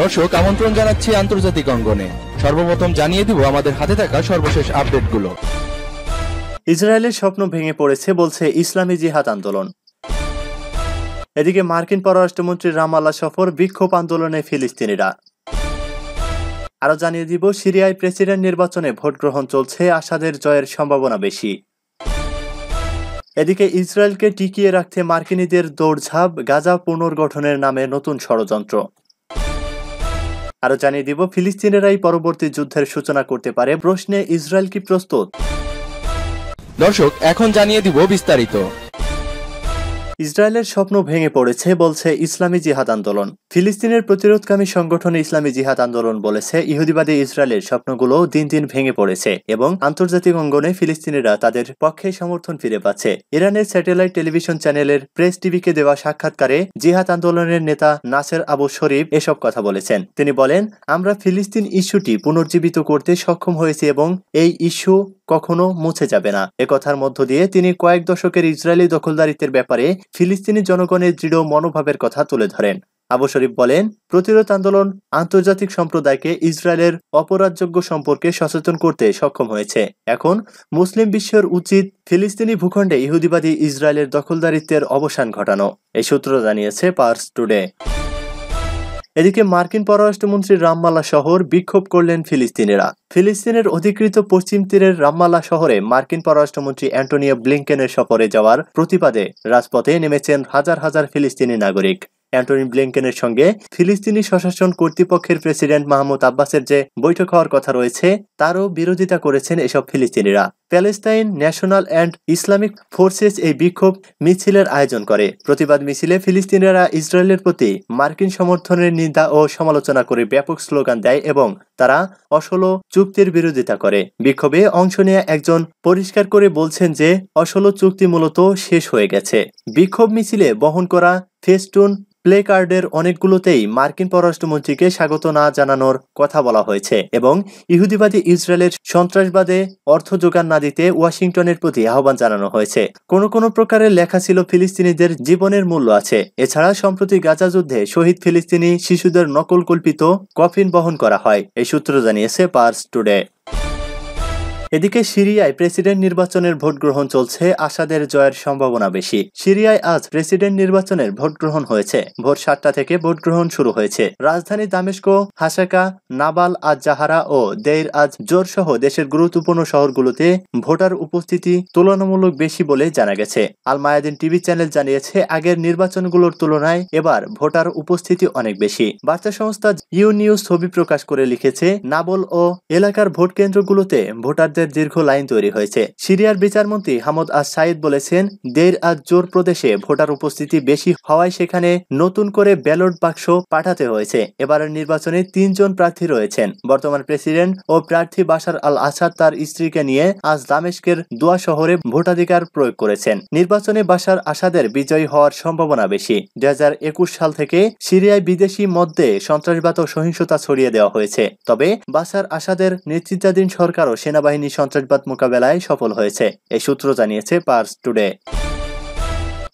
দর্শক আমন্ত্রণ জানাচ্ছি আন্তর্জাতিক অঙ্গনে সর্বপ্রথম জানিয়ে দিব আমাদের হাতে থাকা সর্বশেষ আপডেটগুলো ইসরায়েলের স্বপ্ন ভেঙে পড়েছে বলছে ইসলামী জিহাদ আন্দোলন এদিকে মার্কিন পররাষ্ট্রমন্ত্রী রামাল্লা সফর বিক্ষোভ আন্দোলনে ফিলিস্তিনিরা আরও জানিয়ে দিব সিরিয়ায় প্রেসিডেন্ট নির্বাচনে ভোট গ্রহণ চলছে আসাদের জয়ের সম্ভাবনা বেশি এদিকে ইসরায়েলকে টিকিয়ে রাখতে মার্কিনীদের দৌড়ঝাঁপ গাজা পুনর্গঠনের নামে নতুন ষড়যন্ত্র আরও জানিয়ে দিব ফিলিস্তিনেরাই পরবর্তী যুদ্ধের সূচনা করতে পারে প্রশ্নে ইসরায়েল কি প্রস্তুত দর্শক এখন জানিয়ে দিব বিস্তারিত ইসরায়েলের স্বপ্ন ভেঙে পড়েছে বলছে ইসলামী জিহাদ আন্দোলন ফিলিস্তিনের প্রতিরোধকামী সংগঠন ইসলামী জিহাদ আন্দোলন বলেছে ইহুদিবাদী ইসরায়েলের স্বপ্নগুলো দিন দিন ভেঙে পড়েছে এবং আন্তর্জাতিক অঙ্গনে ফিলিস্তিনিরা তাদের পক্ষে সমর্থন ফিরে পাচ্ছে ইরানের স্যাটেলাইট টেলিভিশন চ্যানেলের প্রেস টিভিকে দেওয়া সাক্ষাৎকারে জিহাদ আন্দোলনের নেতা নাসের আবু শরীফ এসব কথা বলেছেন তিনি বলেন আমরা ফিলিস্তিন ইস্যুটি পুনর্জীবিত করতে সক্ষম হয়েছি এবং এই ইস্যু কখনো মুছে যাবে না একথার মধ্য দিয়ে তিনি কয়েক দশকের ইসরায়েলি দখলদারিত্বের ব্যাপারে ফিলিস্তিনি জনগণের দৃঢ় মনোভাবের কথা তুলে ধরেন আবু শরীফ বলেন প্রতিরোধ আন্দোলন আন্তর্জাতিক সম্প্রদায়কে ইসরায়েলের অপরাধযোগ্য সম্পর্কে সচেতন করতে সক্ষম হয়েছে এখন মুসলিম বিশ্বের উচিত ফিলিস্তিনি ভূখণ্ডে ইহুদিবাদী ইসরায়েলের দখলদারিত্বের অবসান ঘটানো এই সূত্র জানিয়েছে পার্স টুডে এদিকে মার্কিন পররাষ্ট্রমন্ত্রী রামমালা শহর বিক্ষোভ করলেন ফিলিস্তিনিরা ফিলিস্তিনের অধিকৃত পশ্চিম তীরের রামমালা শহরে মার্কিন পররাষ্ট্রমন্ত্রী অ্যান্টোনিও ব্লিংকেনের সফরে যাওয়ার প্রতিবাদে রাজপথে নেমেছেন হাজার হাজার ফিলিস্তিনি নাগরিক অ্যান্টনি ব্লিংকেনের সঙ্গে ফিলিস্তিনি স্বশাসন কর্তৃপক্ষের প্রেসিডেন্ট মাহমুদ আব্বাসের যে বৈঠক হওয়ার কথা রয়েছে তারও বিরোধিতা করেছেন এসব ফিলিস্তিনিরা Palestine National and Islamic Forces এই বিক্ষোভ মিছিলের আয়োজন করে প্রতিবাদ মিছিলে ফিলিস্তিনিরা ইসরায়েলের প্রতি মার্কিন সমর্থনের নিন্দা ও সমালোচনা করে ব্যাপক স্লোগান দেয় এবং তারা অসলো চুক্তির বিরোধিতা করে বিক্ষোভে অংশ নেয়া একজন পরিষ্কার করে বলছেন যে অসলো চুক্তি মূলত শেষ হয়ে গেছে বিক্ষোভ মিছিলে বহন করা ফেস্টুন প্লে কার্ডের অনেকগুলোতেই মার্কিন পররাষ্ট্রমন্ত্রীকে স্বাগত না জানানোর কথা বলা হয়েছে এবং ইহুদিবাদী ইসরায়েলের সন্ত্রাসবাদে অর্থ যোগান না দিতে ওয়াশিংটনের প্রতি আহ্বান জানানো হয়েছে কোনো কোনো প্রকারের লেখা ছিল ফিলিস্তিনিদের জীবনের মূল্য আছে এছাড়া সম্প্রতি গাজা যুদ্ধে শহীদ ফিলিস্তিনি শিশুদের নকল কল্পিত কফিন বহন করা হয় এই সূত্র জানিয়েছে পার্স টুডে এদিকে সিরিয়ায় প্রেসিডেন্ট নির্বাচনের ভোট গ্রহণ চলছে আসাদের জয়ের সম্ভাবনা বেশি সিরিয়ায় আজ প্রেসিডেন্ট নির্বাচনের ভোট গ্রহণ হয়েছে ভোর সাতটা থেকে ভোট গ্রহণ শুরু হয়েছে রাজধানী দামেস্ক হাসাকা নাবাল আজ জাহারা ও দেইর আজ জোর সহ দেশের গুরুত্বপূর্ণ শহরগুলোতে ভোটার উপস্থিতি তুলনামূলক বেশি বলে জানা গেছে আল মায়াদিন টিভি চ্যানেল জানিয়েছে আগের নির্বাচনগুলোর তুলনায় এবার ভোটার উপস্থিতি অনেক বেশি বার্তা সংস্থা ইউ নিউজ ছবি প্রকাশ করে লিখেছে নাবল ও এলাকার ভোট কেন্দ্রগুলোতে ভোটারদের প্রতিবাদের দীর্ঘ লাইন তৈরি হয়েছে সিরিয়ার বিচারমন্ত্রী হামদ আজ সাইদ বলেছেন দের আজ জোর প্রদেশে ভোটার উপস্থিতি বেশি হওয়ায় সেখানে নতুন করে ব্যালট বাক্স পাঠাতে হয়েছে এবারের নির্বাচনে তিনজন প্রার্থী রয়েছেন বর্তমান প্রেসিডেন্ট ও প্রার্থী বাসার আল আসাদ তার স্ত্রীকে নিয়ে আজ দামেশকের দোয়া শহরে ভোটাধিকার প্রয়োগ করেছেন নির্বাচনে বাসার আসাদের বিজয়ী হওয়ার সম্ভাবনা বেশি দু সাল থেকে সিরিয়ায় বিদেশি মধ্যে সন্ত্রাসবাদ ও সহিংসতা ছড়িয়ে দেওয়া হয়েছে তবে বাসার আসাদের নেতৃত্বাধীন সরকার ও সেনাবাহিনী সন্ত্রাসবাদ মোকাবেলায় সফল হয়েছে এই সূত্র জানিয়েছে পার্স টুডে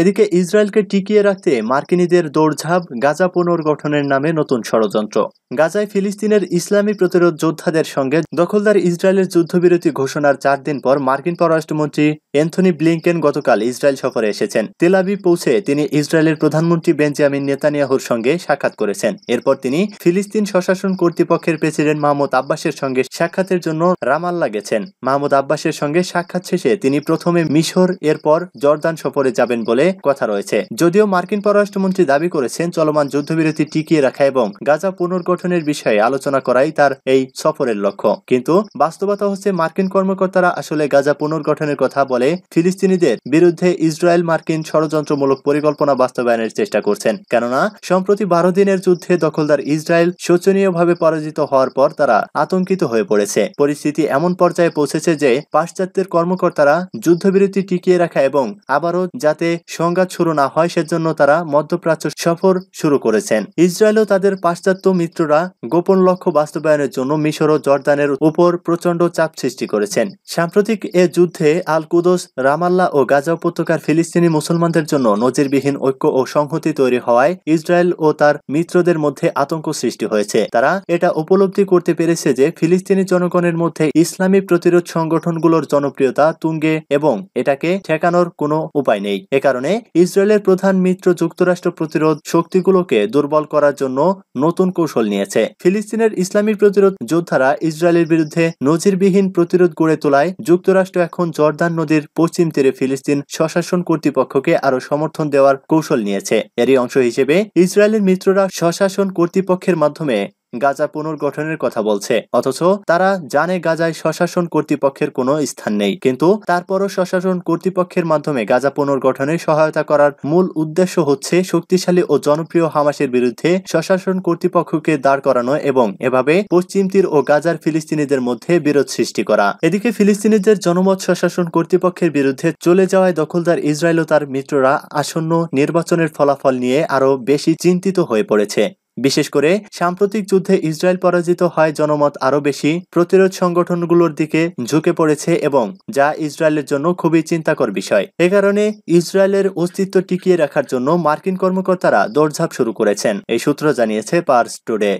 এদিকে ইসরায়েলকে টিকিয়ে রাখতে মার্কিনীদের দৌড়ঝাঁপ গাজা পুনর্গঠনের নামে নতুন ষড়যন্ত্র গাজায় ফিলিস্তিনের ইসলামী প্রতিরোধ যোদ্ধাদের সঙ্গে দখলদার ইসরায়েলের যুদ্ধবিরতি ঘোষণার চার দিন পর মার্কিন পররাষ্ট্রমন্ত্রী এন্থনি ব্লিংকেন গতকাল ইসরায়েল সফরে এসেছেন তেলাবি পৌঁছে তিনি ইসরায়েলের প্রধানমন্ত্রী বেঞ্জামিন নেতানিয়াহুর সঙ্গে সাক্ষাৎ করেছেন এরপর তিনি ফিলিস্তিন স্বশাসন কর্তৃপক্ষের প্রেসিডেন্ট মাহমুদ আব্বাসের সঙ্গে সাক্ষাতের জন্য রামাল্লা গেছেন মাহমুদ আব্বাসের সঙ্গে সাক্ষাৎ শেষে তিনি প্রথমে মিশর এরপর জর্দান সফরে যাবেন বলে বলে কথা রয়েছে যদিও মার্কিন পররাষ্ট্রমন্ত্রী দাবি করেছেন চলমান যুদ্ধবিরতি টিকিয়ে রাখা এবং গাজা পুনর্গঠনের বিষয়ে আলোচনা করাই তার এই সফরের লক্ষ্য কিন্তু বাস্তবতা হচ্ছে মার্কিন কর্মকর্তারা আসলে গাজা পুনর্গঠনের কথা বলে ফিলিস্তিনিদের বিরুদ্ধে ইসরায়েল মার্কিন ষড়যন্ত্রমূলক পরিকল্পনা বাস্তবায়নের চেষ্টা করছেন কেননা সম্প্রতি বারো দিনের যুদ্ধে দখলদার ইসরায়েল শোচনীয়ভাবে পরাজিত হওয়ার পর তারা আতঙ্কিত হয়ে পড়েছে পরিস্থিতি এমন পর্যায়ে পৌঁছেছে যে পাশ্চাত্যের কর্মকর্তারা যুদ্ধবিরতি টিকিয়ে রাখা এবং আবারও যাতে সংঘাত শুরু না হয় সেজন্য তারা মধ্যপ্রাচ্য সফর শুরু করেছেন ইসরায়েল ও তাদের পাশ্চাত্য মিত্ররা গোপন লক্ষ্য বাস্তবায়নের জন্য মিশর ও জর্দানের উপর প্রচন্ড চাপ সৃষ্টি করেছেন সাম্প্রতিক এ যুদ্ধে আল কুদোস রামাল্লা ও গাজা উপত্যকার ফিলিস্তিনি মুসলমানদের জন্য নজিরবিহীন ঐক্য ও সংহতি তৈরি হওয়ায় ইসরায়েল ও তার মিত্রদের মধ্যে আতঙ্ক সৃষ্টি হয়েছে তারা এটা উপলব্ধি করতে পেরেছে যে ফিলিস্তিনি জনগণের মধ্যে ইসলামী প্রতিরোধ সংগঠনগুলোর জনপ্রিয়তা তুঙ্গে এবং এটাকে ঠেকানোর কোনো উপায় নেই এ কারণে কারণে ইসরায়েলের প্রধান মিত্র যুক্তরাষ্ট্র প্রতিরোধ শক্তিগুলোকে দুর্বল করার জন্য নতুন কৌশল নিয়েছে ফিলিস্তিনের ইসলামী প্রতিরোধ যোদ্ধারা ইসরায়েলের বিরুদ্ধে নজিরবিহীন প্রতিরোধ গড়ে তোলায় যুক্তরাষ্ট্র এখন জর্দান নদীর পশ্চিম তীরে ফিলিস্তিন স্বশাসন কর্তৃপক্ষকে আরও সমর্থন দেওয়ার কৌশল নিয়েছে এরই অংশ হিসেবে ইসরায়েলের মিত্ররা স্বশাসন কর্তৃপক্ষের মাধ্যমে গাজা পুনর্গঠনের কথা বলছে অথচ তারা জানে গাজায় স্বশাসন কর্তৃপক্ষের কোনো স্থান নেই কিন্তু তারপরও স্বশাসন কর্তৃপক্ষের মাধ্যমে গাজা পুনর্গঠনে সহায়তা করার মূল উদ্দেশ্য হচ্ছে শক্তিশালী ও জনপ্রিয় হামাসের বিরুদ্ধে স্বশাসন কর্তৃপক্ষকে দাঁড় করানো এবং এভাবে পশ্চিম তীর ও গাজার ফিলিস্তিনিদের মধ্যে বিরোধ সৃষ্টি করা এদিকে ফিলিস্তিনিদের জনমত স্বশাসন কর্তৃপক্ষের বিরুদ্ধে চলে যাওয়ায় দখলদার ইসরায়েল ও তার মিত্ররা আসন্ন নির্বাচনের ফলাফল নিয়ে আরও বেশি চিন্তিত হয়ে পড়েছে বিশেষ করে সাম্প্রতিক যুদ্ধে ইসরায়েল পরাজিত হয় জনমত আরও বেশি প্রতিরোধ সংগঠনগুলোর দিকে ঝুঁকে পড়েছে এবং যা ইসরায়েলের জন্য খুবই চিন্তাকর বিষয় এ কারণে ইসরায়েলের অস্তিত্ব টিকিয়ে রাখার জন্য মার্কিন কর্মকর্তারা দৌড়ঝাঁপ শুরু করেছেন এই সূত্র জানিয়েছে পার্স টুডে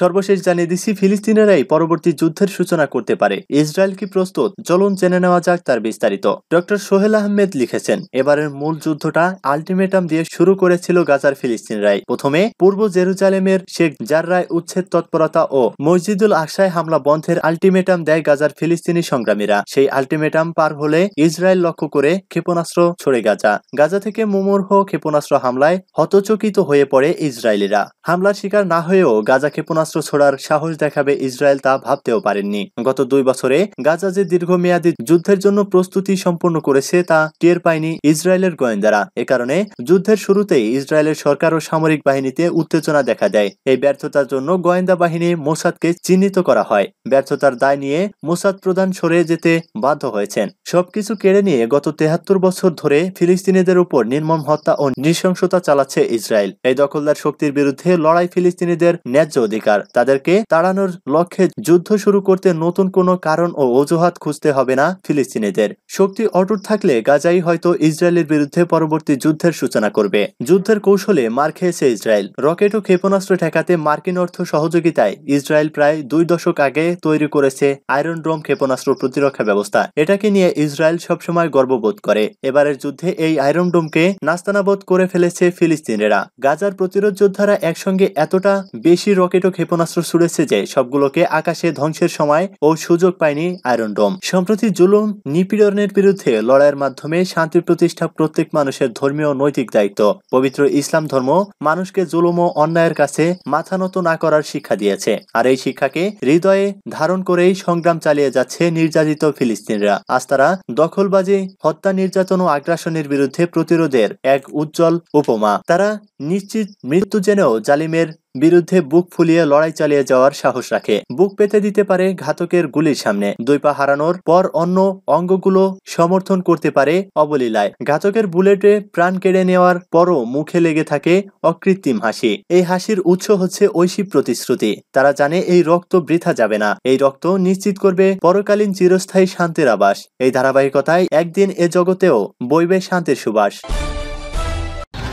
সর্বশেষ জানিয়ে দিচ্ছি ফিলিস্তিনেরাই পরবর্তী যুদ্ধের সূচনা করতে পারে ইসরায়েল কি প্রস্তুত চলুন জেনে নেওয়া যাক তার বিস্তারিত ডক্টর সোহেল আহমেদ লিখেছেন এবারের মূল যুদ্ধটা আলটিমেটাম দিয়ে শুরু করেছিল গাজার ফিলিস্তিনরাই প্রথমে পূর্ব জেরুজালেমের শেখ জাররায় উচ্ছেদ তৎপরতা ও মসজিদুল আকসায় হামলা বন্ধের আলটিমেটাম দেয় গাজার ফিলিস্তিনি সংগ্রামীরা সেই আলটিমেটাম পার হলে ইসরায়েল লক্ষ্য করে ক্ষেপণাস্ত্র ছড়ে গাজা গাজা থেকে মুমূর্হ ক্ষেপণাস্ত্র হামলায় হতচকিত হয়ে পড়ে ইসরায়েলিরা হামলার শিকার না হয়েও গাজা ক্ষেপণাস্ত্র ক্ষেপণাস্ত্র ছোড়ার সাহস দেখাবে ইসরায়েল তা ভাবতেও পারেননি গত দুই বছরে গাজা যে দীর্ঘমেয়াদী যুদ্ধের জন্য প্রস্তুতি সম্পন্ন করেছে তা টের পায়নি ইসরায়েলের গোয়েন্দারা এ কারণে যুদ্ধের শুরুতেই ইসরায়েলের সরকার ও সামরিক বাহিনীতে উত্তেজনা দেখা দেয় এই ব্যর্থতার জন্য গোয়েন্দা বাহিনী মোসাদকে চিহ্নিত করা হয় ব্যর্থতার দায় নিয়ে মোসাদ প্রধান সরে যেতে বাধ্য হয়েছেন সবকিছু কেড়ে নিয়ে গত তেহাত্তর বছর ধরে ফিলিস্তিনিদের উপর নির্মম হত্যা ও নৃশংসতা চালাচ্ছে ইসরায়েল এই দখলদার শক্তির বিরুদ্ধে লড়াই ফিলিস্তিনিদের ন্যায্য অধিকার দরকার তাদেরকে তাড়ানোর লক্ষ্যে যুদ্ধ শুরু করতে নতুন কোনো কারণ ও অজুহাত খুঁজতে হবে না ফিলিস্তিনিদের শক্তি অটুট থাকলে গাজাই হয়তো ইসরায়েলের বিরুদ্ধে পরবর্তী যুদ্ধের সূচনা করবে যুদ্ধের কৌশলে মার খেয়েছে ইসরায়েল রকেট ও ক্ষেপণাস্ত্র ঠেকাতে মার্কিন অর্থ সহযোগিতায় ইসরায়েল প্রায় দুই দশক আগে তৈরি করেছে আয়রন ড্রোম ক্ষেপণাস্ত্র প্রতিরক্ষা ব্যবস্থা এটাকে নিয়ে ইসরায়েল সবসময় গর্ববোধ করে এবারের যুদ্ধে এই আয়রন ডোমকে নাস্তানাবোধ করে ফেলেছে ফিলিস্তিনেরা গাজার প্রতিরোধ যোদ্ধারা একসঙ্গে এতটা বেশি রকেট ও ক্ষেপণাস্ত্র ছুড়েছে যে সবগুলোকে আকাশে ধ্বংসের সময় ও সুযোগ পায়নি আয়রন ডোম সম্প্রতি জুলুম নিপীড়নের বিরুদ্ধে লড়াইয়ের মাধ্যমে শান্তি প্রতিষ্ঠা প্রত্যেক মানুষের ধর্মীয় নৈতিক দায়িত্ব পবিত্র ইসলাম ধর্ম মানুষকে জুলুম ও অন্যায়ের কাছে মাথা নত না করার শিক্ষা দিয়েছে আর এই শিক্ষাকে হৃদয়ে ধারণ করেই সংগ্রাম চালিয়ে যাচ্ছে নির্যাতিত ফিলিস্তিনরা আজ তারা দখলবাজি হত্যা নির্যাতন ও আগ্রাসনের বিরুদ্ধে প্রতিরোধের এক উজ্জ্বল উপমা তারা নিশ্চিত মৃত্যু জেনেও জালিমের বিরুদ্ধে বুক ফুলিয়ে লড়াই চালিয়ে যাওয়ার সাহস রাখে বুক পেতে দিতে পারে ঘাতকের গুলির সামনে দুই পা হারানোর পর অন্য অঙ্গগুলো সমর্থন করতে পারে অবলীলায় ঘাতকের বুলেটে প্রাণ কেড়ে নেওয়ার পরও মুখে লেগে থাকে অকৃত্রিম হাসি এই হাসির উৎস হচ্ছে ঐশী প্রতিশ্রুতি তারা জানে এই রক্ত বৃথা যাবে না এই রক্ত নিশ্চিত করবে পরকালীন চিরস্থায়ী শান্তির আবাস এই ধারাবাহিকতায় একদিন এ জগতেও বইবে শান্তির সুবাস